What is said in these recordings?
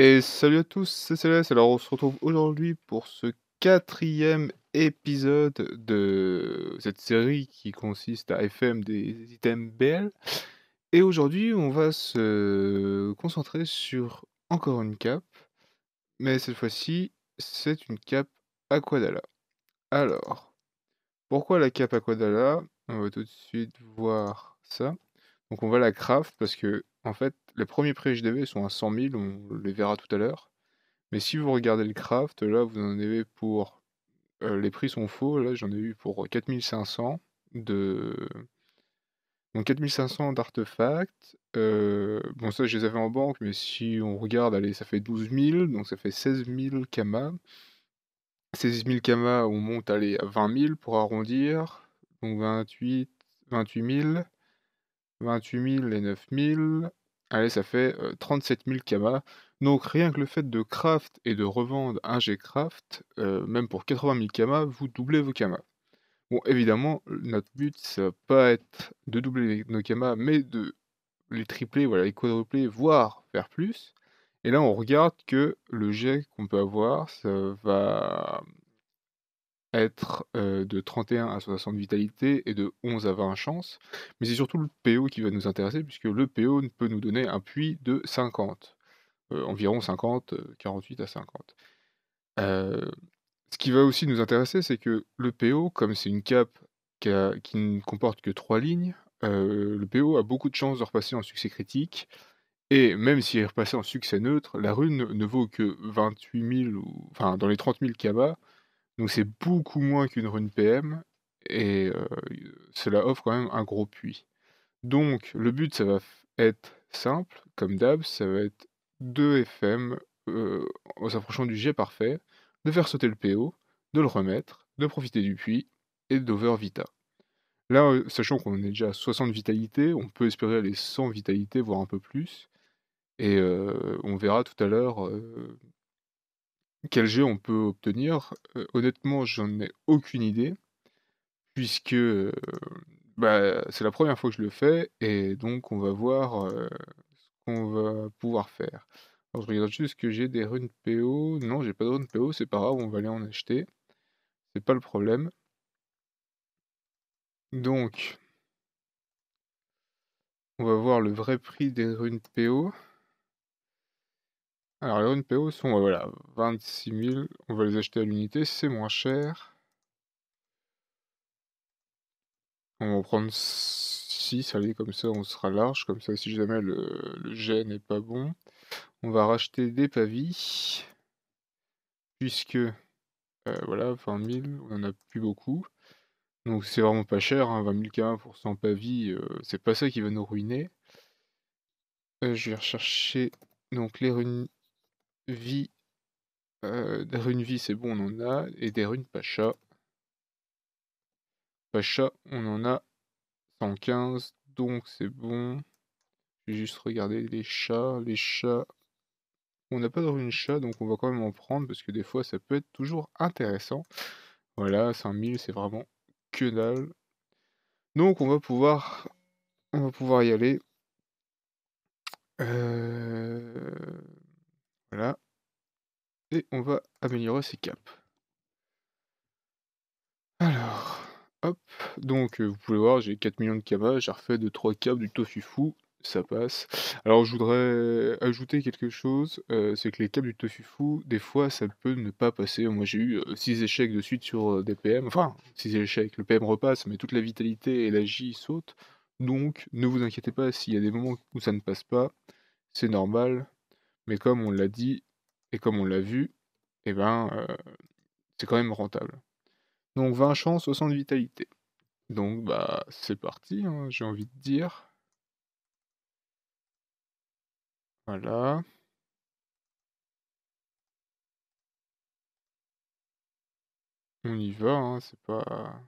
Et salut à tous, c'est Céleste. Alors on se retrouve aujourd'hui pour ce quatrième épisode de cette série qui consiste à FM des items BL. Et aujourd'hui on va se concentrer sur encore une cape. Mais cette fois-ci c'est une cape Aquadala. Alors, pourquoi la cape Aquadala On va tout de suite voir ça. Donc on va la craft parce que en fait, les premiers prix HDV sont à 100 000, on les verra tout à l'heure. Mais si vous regardez le craft, là, vous en avez pour. Euh, les prix sont faux, là, j'en ai eu pour 4500 de. Donc 4500 d'artefacts. Euh, bon, ça, je les avais en banque, mais si on regarde, allez, ça fait 12 000, donc ça fait 16 000 Kama. 16 000 Kama, on monte allez, à 20 000 pour arrondir. Donc 28, 28 000. 28 000 et 9 000. Allez, ça fait 37 000 kamas. Donc rien que le fait de craft et de revendre un jet craft même pour 80 000 kamas, vous doublez vos kamas. Bon, évidemment, notre but, ça va pas être de doubler nos kamas, mais de les tripler, voilà, les quadrupler, voire faire plus. Et là, on regarde que le jet qu'on peut avoir, ça va être de 31 à 60 vitalité et de 11 à 20 chance, mais c'est surtout le PO qui va nous intéresser, puisque le PO peut nous donner un puits de 50, environ 50, 48 à 50. ce qui va aussi nous intéresser, c'est que le PO, comme c'est une cape qui, ne comporte que 3 lignes, le PO a beaucoup de chances de repasser en succès critique, et même s'il est repassé en succès neutre, la rune ne vaut que 28 000, ou, enfin dans les 30 000 cabas, donc c'est beaucoup moins qu'une rune PM et euh, cela offre quand même un gros puits. Donc le but ça va être simple, comme d'hab, ça va être 2 FM euh, en s'approchant du jet parfait, de faire sauter le PO, de le remettre, de profiter du puits et d'over vita. Là, euh, sachant qu'on est déjà à 60 vitalités, on peut espérer aller 100 vitalités, voire un peu plus. Et on verra tout à l'heure quel jeu on peut obtenir? Euh, honnêtement, j'en ai aucune idée puisque, euh, bah, c'est la première fois que je le fais et donc on va voir, euh, ce qu'on va pouvoir faire. Alors je regarde juste que j'ai des runes PO. Non, j'ai pas de runes PO, c'est pas grave, on va aller en acheter. C'est pas le problème. Donc on va voir le vrai prix des runes PO. Alors, les PO sont, voilà, 26 000. On va les acheter à l'unité, c'est moins cher. On va en prendre 6, allez, comme ça on sera large, comme ça si jamais le, le jet n'est pas bon. On va racheter des pavis, puisque, euh, voilà, 20 000, on n'en a plus beaucoup. Donc c'est vraiment pas cher, 20 000 k pour 100 pavis, euh, c'est pas ça qui va nous ruiner. Euh, je vais rechercher donc les, vie. Euh, des runes vie, c'est bon, on en a. Et des runes Pacha. chat, on en a 115, donc c'est bon. Je vais juste regarder les chats. Les chats. On n'a pas de runes chat, donc on va quand même en prendre parce que des fois ça peut être toujours intéressant. Voilà, 5000, c'est vraiment que dalle. Donc on va pouvoir, on va pouvoir y aller. Euh... Et on va améliorer ces caps. Alors, hop. Donc, euh, vous pouvez voir, j'ai 4 millions de cabas. J'ai refait de 3 caps du tofu fou. Ça passe. Alors, je voudrais ajouter quelque chose. Euh, c'est que les caps du tofu fou, des fois, ça peut ne pas passer. Moi, j'ai eu 6 euh, échecs de suite sur des PM. Enfin, 6 échecs. Le PM repasse, mais toute la vitalité et la J sautent. Donc, ne vous inquiétez pas s'il y a des moments où ça ne passe pas. C'est normal. Mais comme on l'a dit et comme on l'a vu, eh ben, euh, c'est quand même rentable. Donc 20 chances, 60 vitalité. Donc bah c'est parti, hein, j'ai envie de dire. Voilà. On y va, hein, c'est pas...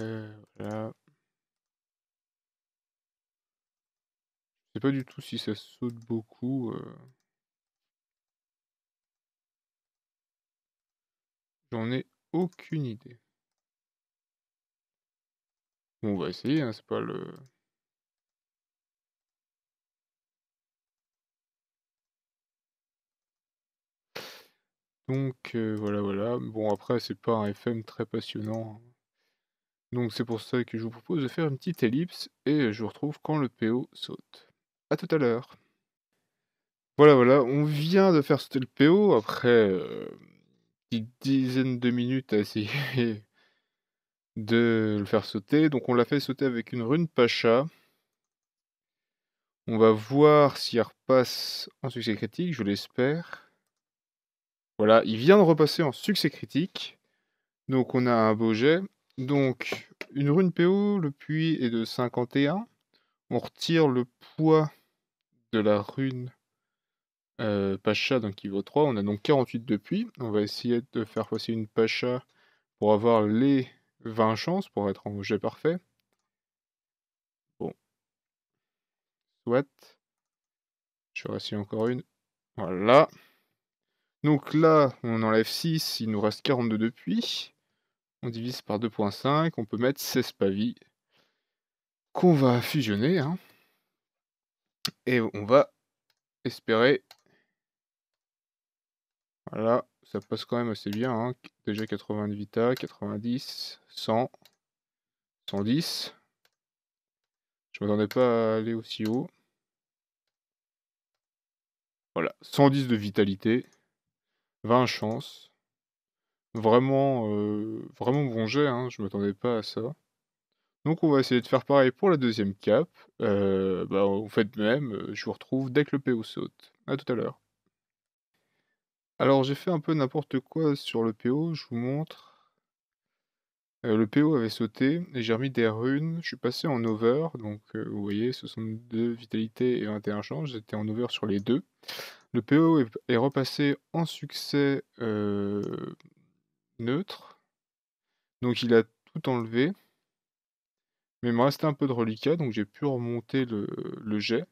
Euh, voilà. pas du tout si ça saute beaucoup. Euh. J'en ai aucune idée. on va essayer, hein, c'est pas le... Donc euh, voilà, voilà. Bon après c'est pas un FM très passionnant. Hein. Donc c'est pour ça que je vous propose de faire une petite ellipse et je vous retrouve quand le PO saute. À tout à l'heure. Voilà, voilà, on vient de faire sauter le PO après euh, une dizaine de minutes à essayer de le faire sauter. Donc on l'a fait sauter avec une rune Pacha. On va voir s'il repasse en succès critique, je l'espère. Voilà, il vient de repasser en succès critique. Donc on a un beau jet. Donc une rune PO, le puits est de 51. On retire le poids de la rune euh, Pacha, donc qui vaut 3. On a donc 48 depuis. On va essayer de faire passer une Pacha pour avoir les 20 chances pour être en jet parfait. Bon. Soit. Je vais essayer encore une. Voilà. Donc là, on enlève 6, il nous reste 42 depuis. On divise par 2.5, on peut mettre 16 pavis qu'on va fusionner. Hein. Et on va espérer. Voilà, ça passe quand même assez bien. Hein. Déjà 80 de Vita, 90, 100, 110. Je m'attendais pas à aller aussi haut. Voilà, 110 de vitalité, 20 chances, Vraiment, euh, vraiment bon jet, hein. je m'attendais pas à ça. Donc on va essayer de faire pareil pour la deuxième cape. Vous euh, faites bah, fait même, euh, je vous retrouve dès que le PO saute. A tout à l'heure. Alors j'ai fait un peu n'importe quoi sur le PO, je vous montre. Euh, le PO avait sauté et j'ai remis des runes. Je suis passé en over, donc vous voyez 62 vitalité et 21 change, j'étais en over sur les deux. Le PO est repassé en succès neutre, donc il a tout enlevé. Mais il me restait un peu de reliquat, donc j'ai pu remonter le, jet.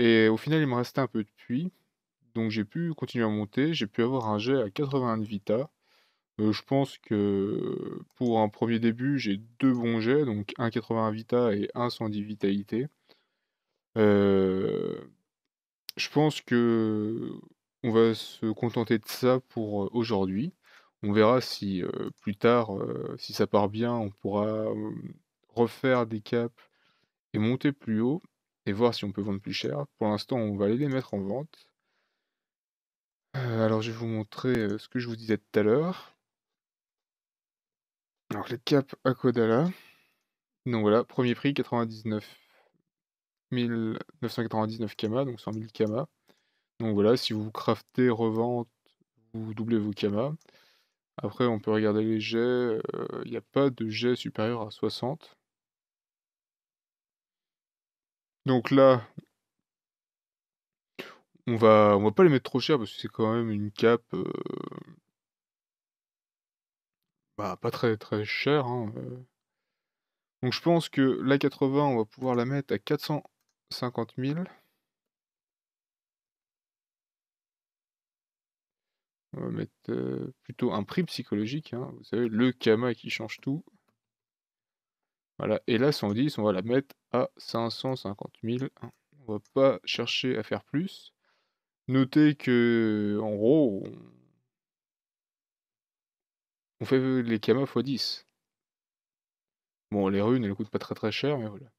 Et au final, il me restait un peu de puits. Donc j'ai pu continuer à monter. J'ai pu avoir un jet à 81 Vita. Euh, je pense que pour un premier début, j'ai deux bons jets, donc 1,81 Vita et 110 Vitalité. Euh, je pense que on va se contenter de ça pour euh, aujourd'hui. On verra si plus tard, si ça part bien, on pourra refaire des caps et monter plus haut et voir si on peut vendre plus cher. Pour l'instant, on va aller les mettre en vente. Euh, alors, je vais vous montrer euh, ce que je vous disais tout à l'heure. Alors, les caps Aquadala. Donc voilà, premier prix 99 999 Kama, donc 100 000 Kama. Donc voilà, si vous craftez, revente, vous doublez vos Kama. Après, on peut regarder les jets. Euh, il n'y a pas de jet supérieur à 60. Donc là, on va, on va pas les mettre trop cher parce que c'est quand même une cape euh, bah, pas très très chère. Hein, euh. Donc je pense que la 80, on va pouvoir la mettre à 450 000. On va mettre euh, plutôt un prix psychologique. Hein. Vous savez, le Kama qui change tout. Voilà, et là 110, on va la mettre à 550 000. On va pas chercher à faire plus. Notez que, en gros, on fait les Kama x 10. Bon, les runes, elles coûtent pas très très cher, mais voilà.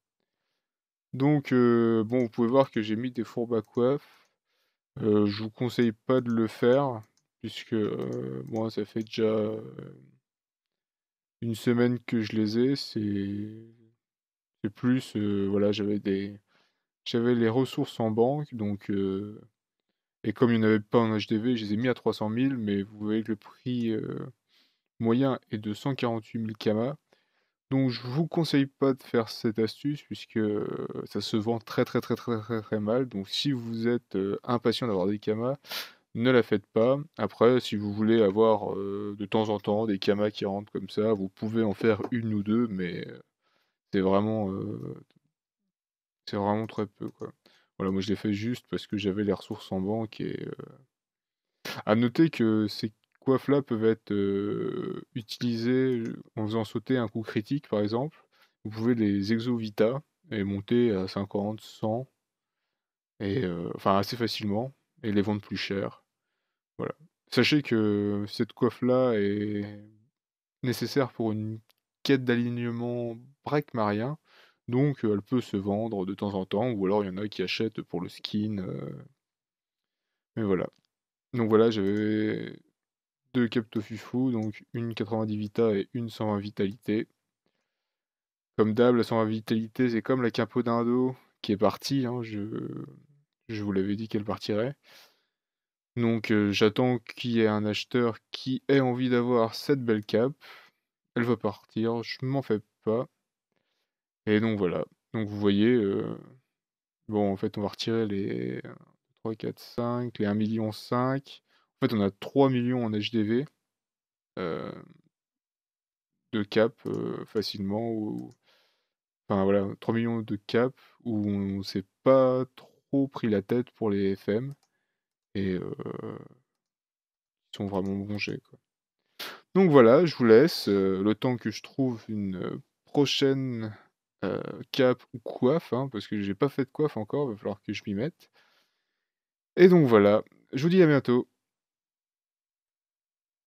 Donc, euh, bon, vous pouvez voir que j'ai mis des fourbes à coiffe. Euh, je vous conseille pas de le faire, puisque, euh, moi, ça fait déjà une semaine que je les ai, c'est plus euh, voilà, j'avais des j'avais les ressources en banque donc euh, et comme il n'y en avait pas en HDV, je les ai mis à 300 000, mais vous voyez que le prix euh, moyen est de 148 000 Kama. Donc je vous conseille pas de faire cette astuce puisque ça se vend très très très très très très mal. Donc si vous êtes impatient d'avoir des Kama, ne la faites pas. Après, si vous voulez avoir de temps en temps des kamas qui rentrent comme ça, vous pouvez en faire une ou deux, mais c'est vraiment, c'est vraiment très peu. Quoi. Voilà, moi je l'ai fait juste parce que j'avais les ressources en banque et à noter que ces coiffes-là peuvent être utilisées en faisant sauter un coup critique, par exemple. Vous pouvez les exovita et monter à 50, 100 et enfin assez facilement et les vendre plus cher. Voilà. Sachez que cette coiffe-là est nécessaire pour une quête d'alignement marien. donc euh, elle peut se vendre de temps en temps, ou alors il y en a qui achètent pour le skin. Euh. Mais voilà. Donc voilà, j'avais deux Captofufu, donc une 90 Vita et une 120 Vitalité. Comme d'hab, la 120 Vitalité, c'est comme la Capo dos qui est partie. Hein, je je vous l'avais dit qu'elle partirait. Donc euh, j'attends qu'il y ait un acheteur qui ait envie d'avoir cette belle cape. Elle va partir, je m'en fais pas. Et donc voilà. Donc vous voyez, euh, bon en fait on va retirer les 3, 4, 5, les 1 million 5. En fait on a 3 millions en HDV euh, de cap facilement. Ou... Enfin voilà, 3 millions de cap où on ne sait pas trop pris la tête pour les FM et euh, ils sont vraiment bons Quoi. Donc voilà, je vous laisse euh, le temps que je trouve une euh, prochaine cape ou coiffe, hein, parce que j'ai pas fait de coiffe encore, va falloir que je m'y mette. Et donc voilà, je vous dis à bientôt.